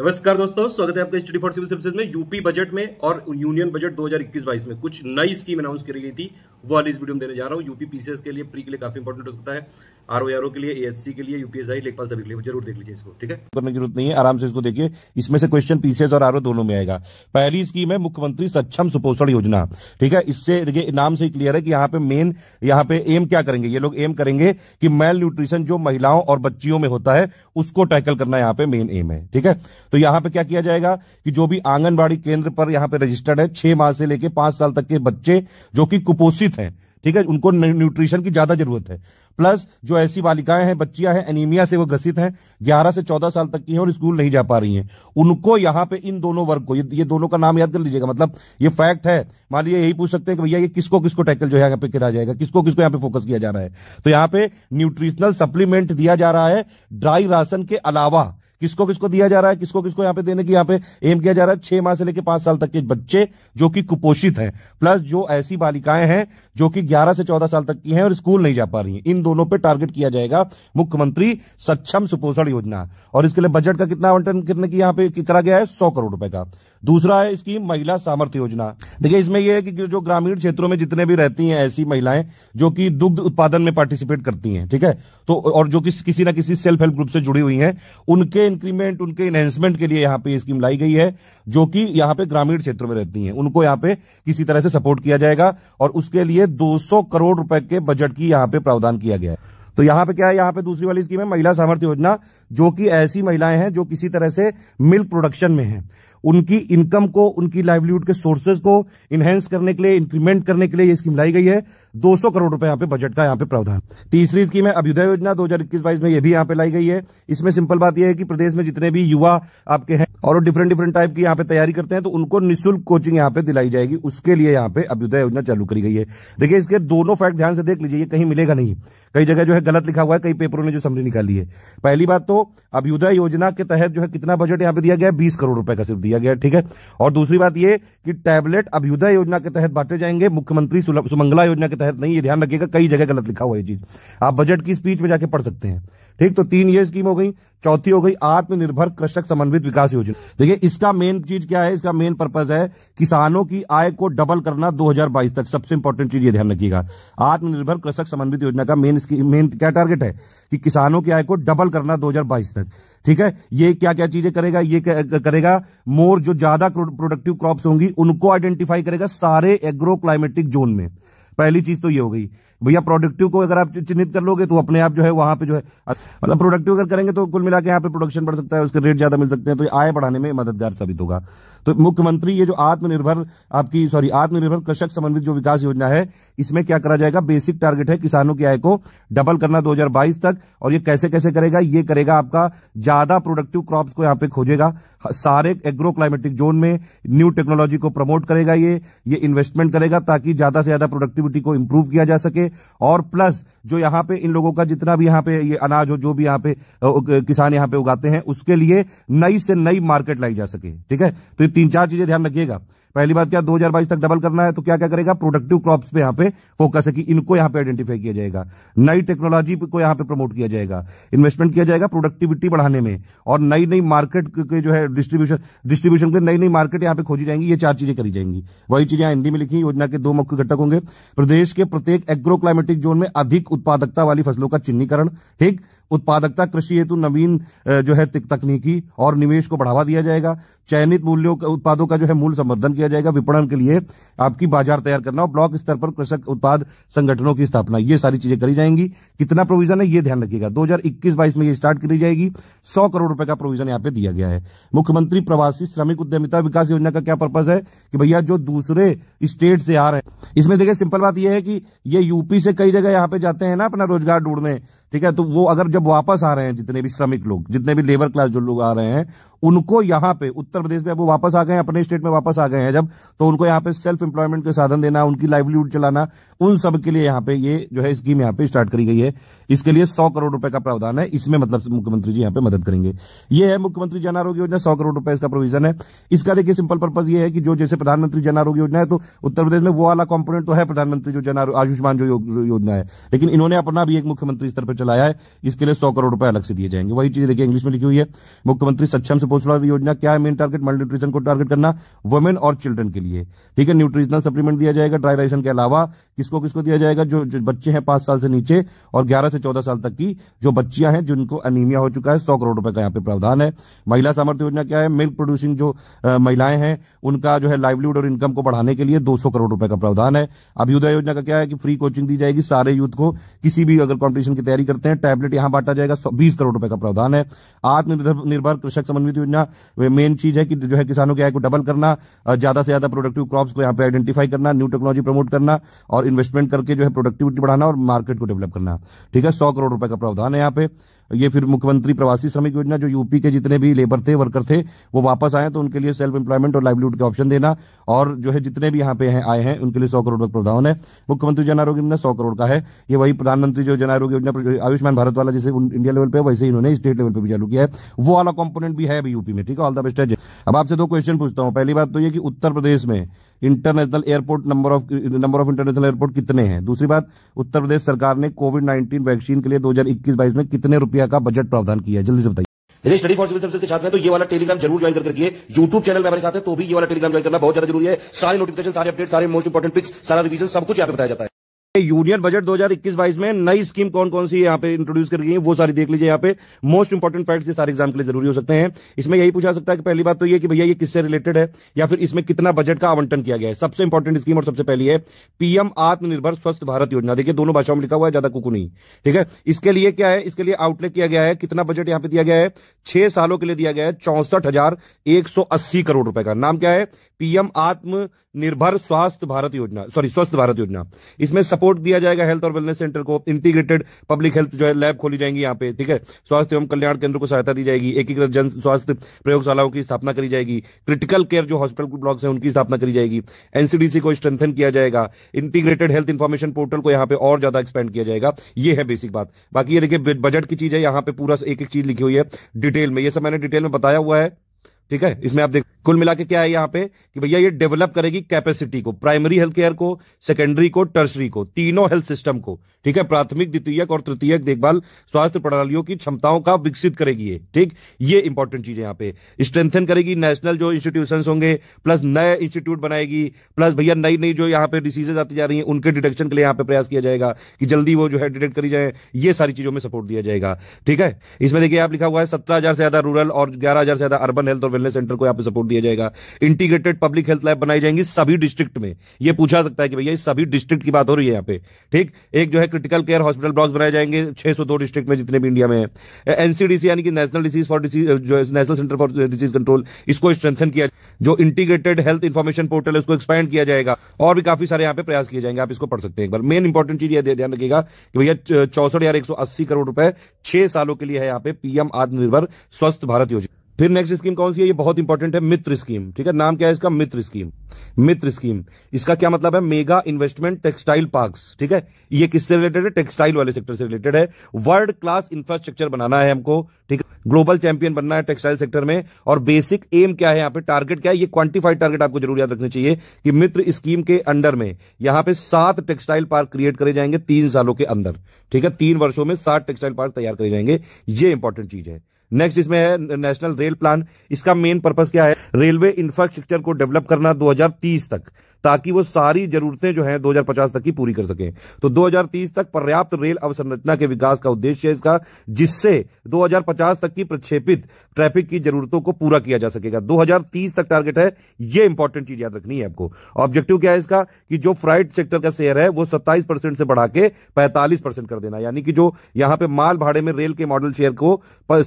नमस्कार दोस्तों स्वागत है आपका स्टडी फॉर सिविल सर्विसेज में यूपी बजट में और यूनियन बजट 2021-22 में कुछ नई स्कीम अनाउंस करी गई थी वो वाली इस वीडियो में देने जा रहा हूँ यूपी पीसीएस के लिए प्री के लिए काफी इंपॉर्टेंट हो सकता है आरओ आरओ के लिए एएचसी के लिए यूपीएसआई लेखपाल सभी के लिए जरूर देख लीजिए इसको ठीक है करने की जरूरत नहीं है आराम से इसको देखिए इसमें से क्वेश्चन पीसीएस और आरओ दोनों में आएगा पहली स्कीम है मुख्यमंत्री सक्षम सुपोषण योजना ठीक है इससे देखिए नाम से क्लियर है कि यहाँ पे मेन यहाँ पे एम क्या करेंगे ये लोग एम करेंगे कि मेल न्यूट्रिशन जो महिलाओं और बच्चियों में होता है उसको टैकल करना यहाँ पे मेन एम है ठीक है तो यहाँ पे क्या किया जाएगा कि जो भी आंगनबाड़ी केंद्र पर यहाँ पे रजिस्टर्ड है छह माह से लेकर पांच साल तक के बच्चे जो कि कुपोषित हैं ठीक है उनको न्यूट्रिशन की ज्यादा जरूरत है प्लस जो ऐसी बालिकाएं हैं बच्चियां हैं एनीमिया से वो ग्रसित हैं 11 से 14 साल तक की हैं और स्कूल नहीं जा पा रही हैं उनको यहाँ पे इन दोनों वर्ग को ये, ये दोनों का नाम याद कर लीजिएगा मतलब ये फैक्ट है मान लीजिए यही पूछ सकते हैं कि भैया ये किसको किसको टैकल जो है यहाँ पे किया जाएगा किसको किसको यहाँ पे फोकस किया जा रहा है तो यहाँ पे न्यूट्रिशनल सप्लीमेंट दिया जा रहा है ड्राई राशन के अलावा किसको किसको दिया जा रहा है किसको किसको यहाँ पे देने की यहाँ पे एम किया जा रहा है छह माह से लेकर पांच साल तक के बच्चे जो कि कुपोषित हैं प्लस जो ऐसी बालिकाएं हैं जो कि ग्यारह से चौदह साल तक की हैं और स्कूल नहीं जा पा रही हैं इन दोनों पे टारगेट किया जाएगा मुख्यमंत्री सक्षम सुपोषण योजना और इसके लिए बजट का कितना आवंटन करने की यहाँ पे करा गया है सौ करोड़ रुपए का दूसरा है इसकी महिला सामर्थ्य योजना देखिए इसमें यह है कि जो ग्रामीण क्षेत्रों में जितने भी रहती हैं ऐसी महिलाएं जो कि दुग्ध उत्पादन में पार्टिसिपेट करती हैं ठीक है तो और जो कि किसी ना किसी सेल्फ हेल्प ग्रुप से जुड़ी हुई हैं उनके इंक्रीमेंट उनके इनहेंसमेंट के लिए यहाँ पे स्कीम लाई गई है जो कि यहाँ पे ग्रामीण क्षेत्र में रहती हैं उनको यहाँ पे किसी तरह से सपोर्ट किया जाएगा और उसके लिए 200 करोड़ रुपए के बजट की यहाँ पे प्रावधान किया गया है तो यहाँ पे क्या है यहाँ पे दूसरी वाली स्कीम है महिला सामर्थ्य योजना जो की ऐसी महिलाएं हैं जो किसी तरह से मिल्क प्रोडक्शन में है उनकी इनकम को उनकी लाइवलीहुड के सोर्सेज को इनहेंस करने के लिए इंक्रीमेंट करने के लिए ये स्कीम लाई गई है 200 करोड़ रुपए यहाँ पे बजट का यहाँ पे प्रावधान तीसरी स्कीम है अभ्युदय योजना दो हजार में ये भी यहाँ पे लाई गई है इसमें सिंपल बात यह है कि प्रदेश में जितने भी युवा आपके हैं और डिफरेंट डिफरेंट टाइप की यहाँ पे तैयारी करते हैं तो उनको निःशुल्क कोचिंग यहाँ पे दिलाई जाएगी उसके लिए यहाँ पे अभ्युदय योजना चालू करी गई है देखिए इसके दोनों फैक्ट ध्यान से देख लीजिए कहीं मिलेगा नहीं कई जगह जो है गलत लिखा हुआ है कई पेपरों ने जो समरी निकाली है पहली बात तो अभ्युदय योजना के तहत जो है कितना बजट यहाँ पे दिया गया बीस करोड़ रुपए का सिर्फ दिया गया ठीक है और दूसरी बात ये कि टैबलेट अभ्युदय योजना के तहत बांटे जाएंगे मुख्यमंत्री सुमंगला योजना के तहत तहत नहीं है ध्यान रखिएगा कई जगह गलत लिखा हुआ है चीज आप बजट की स्पीच में जाके पढ़ सकते हैं ठीक तो तीन ये स्कीम हो गई चौथी हो गई आत्मनिर्भर कृषक समन्वित विकास योजना देखिए इसका मेन चीज क्या है इसका मेन पर्पज है किसानों की आय को डबल करना 2022 तक सबसे इंपॉर्टेंट चीज ये ध्यान रखिएगा आत्मनिर्भर कृषक समन्वित योजना का मेन मेन क्या टारगेट है कि किसानों की आय को डबल करना दो तक ठीक है ये क्या क्या चीजें करेगा ये करेगा मोर जो ज्यादा प्रोडक्टिव क्रॉप्स होंगी उनको आइडेंटिफाई करेगा सारे एग्रो क्लाइमेटिक जोन में पहली चीज तो ये हो गई भैया प्रोडक्टिव को अगर आप चिन्हित कर लोगे तो अपने आप जो है वहां पे जो है मतलब प्रोडक्टिव अगर करेंगे तो कुल मिला के यहाँ पे प्रोडक्शन बढ़ सकता है उसके रेट ज्यादा मिल सकते हैं तो आय बढ़ाने में मददगार साबित होगा तो मुख्यमंत्री ये जो आत्मनिर्भर आपकी सॉरी आत्मनिर्भर कृषक समन्वित जो विकास योजना है इसमें क्या करा जाएगा बेसिक टारगेट है किसानों की आय को डबल करना 2022 तक और ये कैसे कैसे करेगा ये करेगा आपका ज्यादा प्रोडक्टिव क्रॉप को यहाँ पे खोजेगा सारे एग्रो क्लाइमेटिक जोन में न्यू टेक्नोलॉजी को प्रमोट करेगा ये ये इन्वेस्टमेंट करेगा ताकि ज्यादा से ज्यादा प्रोडक्टिविटी को इंप्रूव किया जा सके और प्लस जो यहाँ पे इन लोगों का जितना भी यहाँ पे ये अनाज हो जो भी यहाँ पे किसान यहाँ पे उगाते हैं उसके लिए नई से नई मार्केट लाई जा सके ठीक है तो तीन चार चीजें ध्यान रखिएगा पहली बात क्या 2022 तक डबल करना है तो क्या क्या करेगा प्रोडक्टिव क्रॉप्स पे यहाँ पे फोकस है कि इनको यहाँ पे आइडेंटिफाई किया जाएगा नई टेक्नोलॉजी को यहाँ पे प्रमोट किया जाएगा इन्वेस्टमेंट किया जाएगा प्रोडक्टिविटी बढ़ाने में और नई नई मार्केट के जो है डिस्ट्रीब्यूशन डिस्ट्रीब्यूशन के नई नई मार्केट यहाँ पे खोजी जाएंगी ये चार चीजें करी जाएंगी वही चीजें हिंदी में लिखी योजना के दो मुख्य घटक होंगे प्रदेश के प्रत्येक एग्रो जोन में अधिक उत्पादकता वाली फसलों का चिन्हीकरण ठीक उत्पादकता कृषि हेतु नवीन जो है तकनीकी और निवेश को बढ़ावा दिया जाएगा चयनित मूल्यों का उत्पादों का जो है मूल्य संवर्धन किया जाएगा विपणन के लिए आपकी बाजार तैयार करना और ब्लॉक स्तर पर कृषक उत्पाद संगठनों की स्थापना ये सारी चीजें करी जाएंगी कितना प्रोविजन है ये ध्यान रखिएगा दो हजार में ये स्टार्ट करी जाएगी सौ करोड़ रुपए का प्रोविजन यहाँ पे दिया गया है मुख्यमंत्री प्रवासी श्रमिक उद्यमिता विकास योजना का क्या पर्पज है कि भैया जो दूसरे स्टेट से आ रहे हैं इसमें देखिए सिंपल बात यह है कि ये यूपी से कई जगह यहाँ पे जाते हैं ना अपना रोजगार ढूंढने ठीक है तो वो अगर जब वापस आ रहे हैं जितने भी श्रमिक लोग जितने भी लेबर क्लास जो लोग आ रहे हैं उनको यहां पे उत्तर प्रदेश में वो वापस आ गए अपने स्टेट में वापस आ गए हैं जब तो उनको यहां पे सेल्फ एम्प्लॉयमेंट के साधन देना उनकी लाइवलीहुड चलाना उन सब के लिए यहां पे ये जो है स्कीम यहां पे स्टार्ट करी गई है इसके लिए सौ करोड़ रुपए का प्रावधान है इसमें मतलब मुख्यमंत्री जी यहां पर मदद करेंगे ये है मुख्यमंत्री जन आरोग्य योजना सौ करोड़ रुपए इसका प्रोविजन है इसका देखिए सिंपल पर्पज ये है कि जो जैसे प्रधानमंत्री जन आरोग्य योजना है तो उत्तर प्रदेश में वो वाला कॉम्पोनेंट तो है प्रधानमंत्री जो जन आयुष्मान जो योजना है लेकिन इन्होंने अपना भी एक मुख्यमंत्री स्तर पर चलाया है इसके लिए सौ करोड़ रुपए अलग से दिए जाएंगे वही चीज देखिए इंग्लिश में लिखी हुई है मुख्यमंत्री सक्षम पोषण योजना क्या है मेन टारगेट मल्टी न्यूट्रिशन को टारगेट करना वुमेन और चिल्ड्रन के लिए ठीक है न्यूट्रिशनल सप्लीमेंट दिया जाएगा ड्राई राशन के अलावा किसको किसको दिया जाएगा जो, जो बच्चे हैं पांच साल से नीचे और ग्यारह से चौदह साल तक की जो बच्चियां हैं जिनको अनिमिया हो चुका है सौ करोड़ रुपए का यहाँ पे प्रावधान है महिला सामर्थ्य योजना क्या है मिल्क प्रोड्यूसिंग जो महिलाएं हैं उनका जो है लाइवलीहुड और इनकम को बढ़ाने के लिए दो करोड़ रुपए का प्रावधान है अभ्युदय योजना का क्या है कि फ्री कोचिंग दी जाएगी सारे यूथ को किसी भी अगर कॉम्पिटिशन की तैयारी करते हैं टैबलेट यहां बांटा जाएगा बीस करोड़ रुपए का प्रावधान है आत्मनिर्भर कृषक समन्वित प्रोडक्टिव योजना मेन चीज है कि जो है किसानों के आय को डबल करना ज्यादा से ज्यादा प्रोडक्टिव क्रॉप्स को यहाँ पे आइडेंटिफाई करना न्यू टेक्नोलॉजी प्रमोट करना और इन्वेस्टमेंट करके जो है प्रोडक्टिविटी बढ़ाना और मार्केट को डेवलप करना ठीक है सौ करोड़ रुपए का प्रावधान है यहाँ पे ये फिर मुख्यमंत्री प्रवासी श्रमिक योजना जो यूपी के जितने भी लेबर थे वर्कर थे वो वापस आए तो उनके लिए सेल्फ एम्प्लॉयमेंट और लाइवलीहुड के ऑप्शन देना और जो है जितने भी यहाँ पे हैं आए हैं उनके लिए सौ करोड़ का प्रावधान है मुख्यमंत्री जन आरोग्य योजना सौ करोड़ का है ये वही प्रधानमंत्री जो जन आरोग्य योजना आयुष्मान भारत वाला जैसे इंडिया लेवल पर वैसे इन्होंने स्टेट लेवल पर भी चालू किया है वो वाला कॉम्पोनेंट भी है अभी यूपी में ठीक है ऑल द बेस्ट है अब आपसे दो क्वेश्चन पूछता हूँ पहली बात तो ये कि उत्तर प्रदेश में international airport number of number of international airport कितने हैं दूसरी बात उत्तर प्रदेश सरकार ने कोविड नाइन्टीन वैक्सीन के लिए दो हजार इक्कीस बाईस में कितने रुपया का बजट प्रावधान किया है जल्दी से बताइए यदि स्टडी फॉर सिविल सर्विस के छात्र हैं तो ये वाला टेलीग्राम जरूर ज्वाइन करके रखिए यूट्यूब चैनल में हमारे साथ है तो भी ये वाला टेलीग्राम ज्वाइन करना बहुत ज्यादा जरूरी है सारे नोटिफिकेशन सारे अपडेट सारे मोस्ट इंपॉर्टेंट पिक्स सारा रिवीजन सब कुछ यहाँ पे बताया जाता है यूनियन बजट 2021-22 में नई स्कीम कौन कौन सी यहाँ पे इंट्रोड्यूस कर गई है वो सारी देख लीजिए यहाँ पे मोस्ट इंपॉर्टेंट फैक्ट्स ये सारे एग्जाम के लिए जरूरी हो सकते हैं इसमें यही पूछा सकता है कि पहली बात तो ये कि भैया ये किससे रिलेटेड है या फिर इसमें कितना बजट का आवंटन किया गया है सबसे इंपॉर्टेंट स्कीम और सबसे पहली है पीएम आत्मनिर्भर स्वस्थ भारत योजना देखिए दोनों भाषाओं में लिखा हुआ है ज्यादा कुकू नहीं ठीक है इसके लिए क्या है इसके लिए आउटले किया गया है कितना बजट यहाँ पे दिया गया है छह सालों के लिए दिया गया है चौसठ करोड़ रुपए का नाम क्या है पीएम आत्मनिर्भर स्वास्थ्य भारत योजना सॉरी स्वस्थ भारत योजना इसमें सपोर्ट दिया जाएगा हेल्थ और वेलनेस सेंटर को इंटीग्रेटेड पब्लिक हेल्थ जो है लैब खोली जाएंगी यहाँ पे ठीक है स्वास्थ्य एवं कल्याण केंद्र को सहायता दी जाएगी एकीकृत जन स्वास्थ्य प्रयोगशालाओं की स्थापना करी जाएगी क्रिटिकल केयर जो हॉस्पिटल ब्लॉक है उनकी स्थापना करी जाएगी एनसीडीसी को स्ट्रेंथन किया जाएगा इंटीग्रेटेड हेल्थ इन्फॉर्मेशन पोर्टल को यहाँ पे और ज्यादा एक्सपेंड किया जाएगा ये है बेसिक बात बाकी ये देखिए बजट की चीज है यहाँ पे पूरा एक एक चीज लिखी हुई है डिटेल में यह सब मैंने डिटेल में बताया हुआ है ठीक है इसमें आप देख कुल मिला के क्या है यहाँ पे कि भैया ये डेवलप करेगी कैपेसिटी को प्राइमरी हेल्थ केयर को सेकेंडरी को टर्सरी को तीनों हेल्थ सिस्टम को ठीक है प्राथमिक द्वितीयक और तृतीयक देखभाल स्वास्थ्य प्रणालियों की क्षमताओं का विकसित करेगी ये ठीक ये इंपॉर्टेंट चीज है यहाँ पे स्ट्रेंथन करेगी नेशनल जो इंस्टीट्यूशन होंगे प्लस नए इंस्टीट्यूट बनाएगी प्लस भैया नई नई जो यहाँ पे डिसीजेज आती जा रही है उनके डिटेक्शन के लिए यहाँ पे प्रयास किया जाएगा कि जल्दी वो जो है डिटेक्ट करी जाए ये सारी चीजों में सपोर्ट दिया जाएगा ठीक है इसमें देखिए आप लिखा हुआ है सत्रह से ज्यादा रूरल और ग्यारह से ज्यादा अर्बन हेल्थ और वेलनेस सेंटर को यहाँ पे सपोर्ट दिया जाएगा इंटीग्रेटेड पब्लिक हेल्थ लैब बनाई जाएंगी सभी डिस्ट्रिक्ट में ये पूछा सकता है कि भैया सभी डिस्ट्रिक्ट की बात हो रही है यहाँ पे ठीक एक जो है क्रिटिकल केयर हॉस्पिटल ब्लॉक्स बनाए जाएंगे छह डिस्ट्रिक्ट में जितने भी इंडिया में एनसीडीसी यानी कि national disease for disease national centre for disease control इसको स्ट्रेंथन किया जो इंटीग्रेटेड हेल्थ इन्फॉर्मेशन पोर्टल है उसको एक्सपैंड किया जाएगा और भी काफी सारे यहाँ पे प्रयास किए जाएंगे आप इसको पढ़ सकते हैं एक बार मेन इंपॉर्टेंट चीज यह ध्यान रखिएगा कि भैया चौसठ हजार एक सौ अस्सी करोड़ रुपए छह सालों के लिए है यहाँ पे पीएम आत्मनिर्भर स्वस्थ भारत योजना फिर नेक्स्ट स्कीम कौन सी है ये बहुत इंपॉर्टेंट है मित्र स्कीम ठीक है नाम क्या है इसका मित्र स्कीम मित्र स्कीम इसका क्या मतलब है मेगा इन्वेस्टमेंट टेक्सटाइल पार्क्स ठीक है ये किससे रिलेटेड है टेक्सटाइल वाले सेक्टर से रिलेटेड है वर्ल्ड क्लास इंफ्रास्ट्रक्चर बनाना है हमको ठीक है ग्लोबल चैंपियन बनना है टेक्सटाइल सेक्टर में और बेसिक एम क्या है यहाँ पे टारगेट क्या है ये क्वांटिफाइड टारगेट आपको जरूर याद रखना चाहिए कि मित्र स्कीम के अंडर में यहाँ पे सात टेक्सटाइल पार्क क्रिएट करे जाएंगे तीन सालों के अंदर ठीक है तीन वर्षों में सात टेक्सटाइल पार्क तैयार करे जाएंगे ये इंपॉर्टेंट चीज है नेक्स्ट इसमें है नेशनल रेल प्लान इसका मेन पर्पज क्या है रेलवे इंफ्रास्ट्रक्चर को डेवलप करना 2030 तक ताकि वो सारी जरूरतें जो है 2050 तक की पूरी कर सकें तो 2030 तक पर्याप्त रेल अवसंरचना के विकास का उद्देश्य है इसका जिससे 2050 तक की प्रक्षेपित ट्रैफिक की जरूरतों को पूरा किया जा सकेगा 2030 तक टारगेट है यह इंपॉर्टेंट चीज याद रखनी है आपको ऑब्जेक्टिव क्या है इसका कि जो फ्राइट सेक्टर का शेयर है वो सत्ताईस से बढ़ा के पैंतालीस कर देना यानी कि जो यहां पर माल भाड़े में रेल के मॉडल शेयर को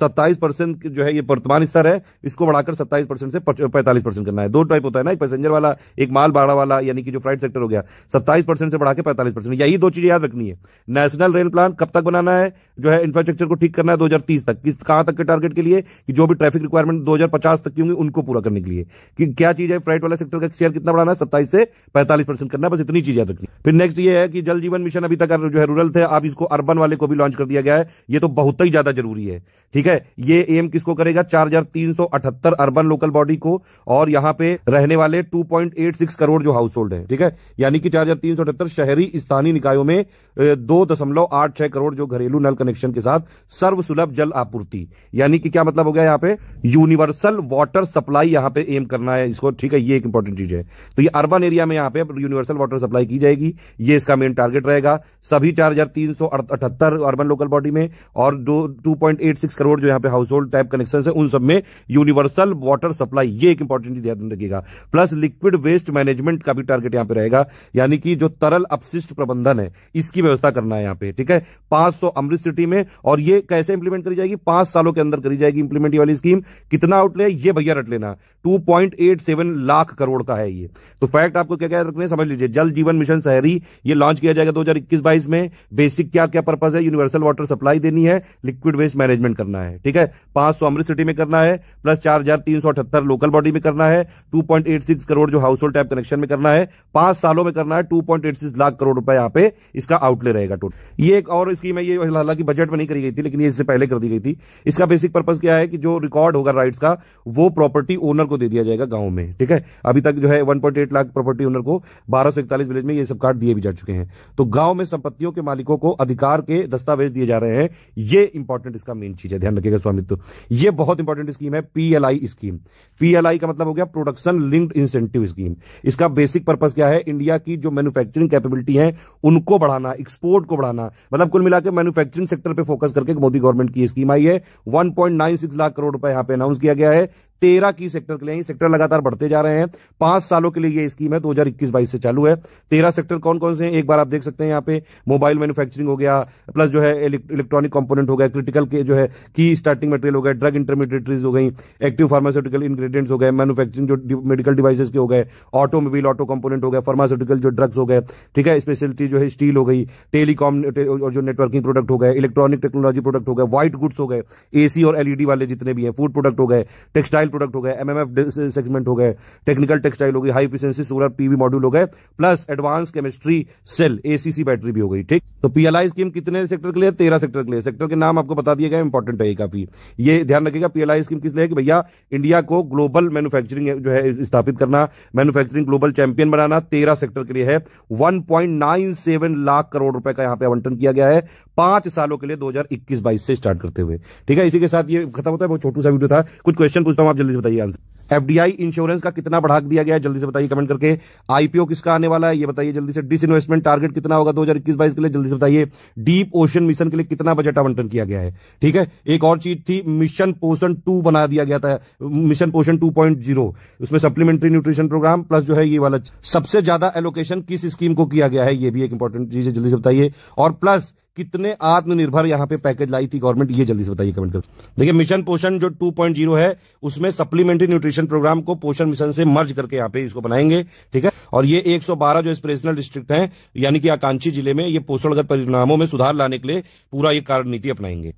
सत्ताईस परसेंट जो है ये वर्तमान स्तर है इसको बढ़ाकर सत्ताईस से पैंतालीस करना है दो टाइप होता है ना एक पैसेंजर वाला एक माल भाड़ा वाला वाला यानी कि जो प्राइवेट सेक्टर हो गया सत्ताईस परसेंट से बढ़ा के पैंतालीस परसेंट यही दो चीजें याद रखनी है नेशनल रेल प्लान कब तक बनाना है जो है इंफ्रास्ट्रक्चर को ठीक करना है दो तक किस कहां तक के टारगेट के लिए कि जो भी ट्रैफिक रिक्वायरमेंट दो तक की होंगी उनको पूरा करने के लिए कि क्या चीज है प्राइवेट वाला सेक्टर का शेयर कितना बढ़ाना है सत्ताईस से पैंतालीस परसेंट करना बस इतनी चीज याद रखनी फिर नेक्स्ट ये है कि जल जीवन मिशन अभी तक जो है रूरल थे आप इसको अर्बन वाले को भी लॉन्च कर दिया गया है ये तो बहुत ही ज्यादा जरूरी है ठीक है ये एम किसको करेगा चार अर्बन लोकल बॉडी को और यहां पे रहने वाले 2.86 करोड़ जो हाउस होल्ड है ठीक है यानी कि चार हजार तीन सौ अठहत्तर शहरी स्थानीय निकायों में दो दशमलव आठ छह करोड़ जो घरेलू नल कनेक्शन के साथ सर्व सुलभ जल आपूर्ति यानी कि क्या मतलब हो गया यहाँ पे यूनिवर्सल वाटर सप्लाई यहाँ पे एम करना है इसको ठीक है ये एक इंपॉर्टेंट चीज है तो ये अर्बन एरिया में यहाँ पे यूनिवर्सल वाटर सप्लाई की जाएगी ये इसका मेन टारगेट रहेगा सभी चार अर्बन लोकल बॉडी में और दो करोड़ जो यहाँ पे हाउस होल्ड टाइप कनेक्शन है उन सब में यूनिवर्सल वाटर सप्लाई ये एक इंपॉर्टेंट चीज ध्यान रखिएगा प्लस लिक्विड वेस्ट मैनेजमेंट का भी टारगेट यहां पे रहेगा यानी कि जो तरल अपशिष्ट प्रबंधन है इसकी व्यवस्था करना है यहां पे ठीक है 500 सौ अमृत सिटी में और ये कैसे इंप्लीमेंट करी जाएगी पांच सालों के अंदर करी जाएगी इंप्लीमेंट वाली स्कीम कितना आउटले ये भैया रट लेना टू लाख करोड़ का है ये तो फैक्ट आपको क्या क्या रखने समझ लीजिए जल जीवन मिशन शहरी ये लॉन्च किया जाएगा दो हजार में बेसिक क्या क्या पर्पज है यूनिवर्सल वाटर सप्लाई देनी है लिक्विड वेस्ट मैनेजमेंट करना है ठीक है पांच अमृत सिटी में करना है प्लस चार लोकल बॉडी में करना है टू करोड़ जो हाउस होल्ड टैप कनेक्शन में करना है पांच सालों में करना है two point eight six lakh crore रुपए यहाँ पे इसका आउटले रहेगा टोटल ये एक और स्कीम है ये हालांकि बजट में नहीं करी गई थी लेकिन ये इससे पहले कर दी गई थी इसका बेसिक पर्पज क्या है कि जो रिकॉर्ड होगा राइट्स का वो प्रॉपर्टी ओनर को दे दिया जाएगा गांव में ठीक है अभी तक जो है वन लाख प्रॉपर्टी ओनर को बारह विलेज में ये सब कार्ड दिए भी जा चुके हैं तो गांव में संपत्तियों के मालिकों को अधिकार के दस्तावेज दिए जा रहे हैं ये इंपॉर्टेंट इसका मेन चीज है ध्यान रखिएगा स्वामित्व ये बहुत इंपॉर्टेंट स्कीम है पीएलआई स्कीम पीएलआई का मतलब हो गया प्रोडक्शन लिंक्ड इंसेंटिव स्कीम इसका बेसिक पर्पज क्या है इंडिया की जो मैन्युफैक्चरिंग कैपेबिलिटी है उनको बढ़ाना एक्सपोर्ट को बढ़ाना मतलब कुल मिलाकर मैन्युफैक्चरिंग सेक्टर पर फोकस करके मोदी गवर्नमेंट की स्कीम आई है वन लाख करोड़ रुपए यहां पर अनाउंस किया गया है तेरह की सेक्टर के लिए सेक्टर लगातार बढ़ते जा रहे हैं पांच सालों के लिए ये स्कीम है दो हजार इक्कीस बाईस से चालू है तेरह सेक्टर कौन कौन से हैं एक बार आप देख सकते हैं यहाँ पे मोबाइल मैन्युफैक्चरिंग हो गया प्लस जो है इलेक्ट्रॉनिक कंपोनेंट हो गया क्रिटिकल के जो है की स्टार्टिंग मटेरियल हो गया ड्रग इंटरमीडिएटरीज हो गई एक्टिव फार्मास्यूटिकल इंग्रेडिएंट्स हो गए मैनुफेक्चरिंग जो मेडिकल डिवाइसेज के हो गए ऑटोमोबाइल ऑटो कंपोनेंट हो गया फार्मास्यूटिकल जो ड्रग्स हो गए ठीक है स्पेशलिटी जो है स्टील हो गई टेलीकॉम और जो नेटवर्किंग प्रोडक्ट हो गए इलेक्ट्रॉनिक टेक्नोलॉजी प्रोडक्ट हो गए व्हाइट गुड्स हो गए एसी और एलईडी वाले जितने भी हैं फूड प्रोडक्ट हो गए टेक्सटाइल प्रोडक्ट हो गए एमएमएफ सेगमेंट हो गए टेक्निकल टेक्सटाइल हो गई high efficiency solar PV module हो गए plus advance chemistry cell ACC battery भी हो गई ठीक तो पीएलआई स्कीम कितने सेक्टर के लिए तेरह सेक्टर के लिए सेक्टर के नाम आपको बता दिए गए इंपॉर्टेंट है काफी ये ध्यान रखेगा पीएलआई स्कीम किस लिए कि भैया इंडिया को ग्लोबल मैन्युफैक्चरिंग जो है स्थापित करना मैन्युफैक्चरिंग ग्लोबल चैंपियन बनाना तेरह सेक्टर के लिए है वन लाख करोड़ रुपए का यहां पर आवंटन किया गया है पांच सालों के लिए दो हजार से स्टार्ट करते हुए ठीक है इसी के साथ ये खत्म होता है बहुत छोटू सा वीडियो था कुछ क्वेश्चन पूछता हूं आप जल्दी से बताइए आंसर एफडीआई इंश्योरेंस का कितना बढ़ा दिया गया है जल्दी से बताइए कमेंट करके आईपीओ किसका आने वाला है ये बताइए जल्दी से डिस इन्वेस्टमेंट टारगेट कितना होगा 2021-22 के लिए जल्दी से बताइए डीप ओशन मिशन के लिए कितना बजट आवंटन किया गया है ठीक है एक और चीज थी मिशन पोषण टू बना दिया गया था मिशन पोषण टू उसमें सप्लीमेंट्री न्यूट्रिशन प्रोग्राम प्लस जो है ये वाला सबसे ज्यादा एलोकेशन किस स्कीम को किया गया है यह भी एक इंपॉर्टेंट चीज है जल्दी से बताइए और प्लस कितने आत्मनिर्भर यहाँ पे पैकेज लाई थी गवर्नमेंट ये जल्दी से बताइए कमेंट कर देखिए मिशन पोषण जो 2.0 है उसमें सप्लीमेंट्री न्यूट्रिशन प्रोग्राम को पोषण मिशन से मर्ज करके यहाँ पे इसको बनाएंगे ठीक है और ये 112 जो इंस्परेशनल डिस्ट्रिक्ट हैं यानी कि आकांक्षी जिले में ये पोषणगत परिणामों में सुधार लाने के लिए पूरा ये नीति अपनाएंगे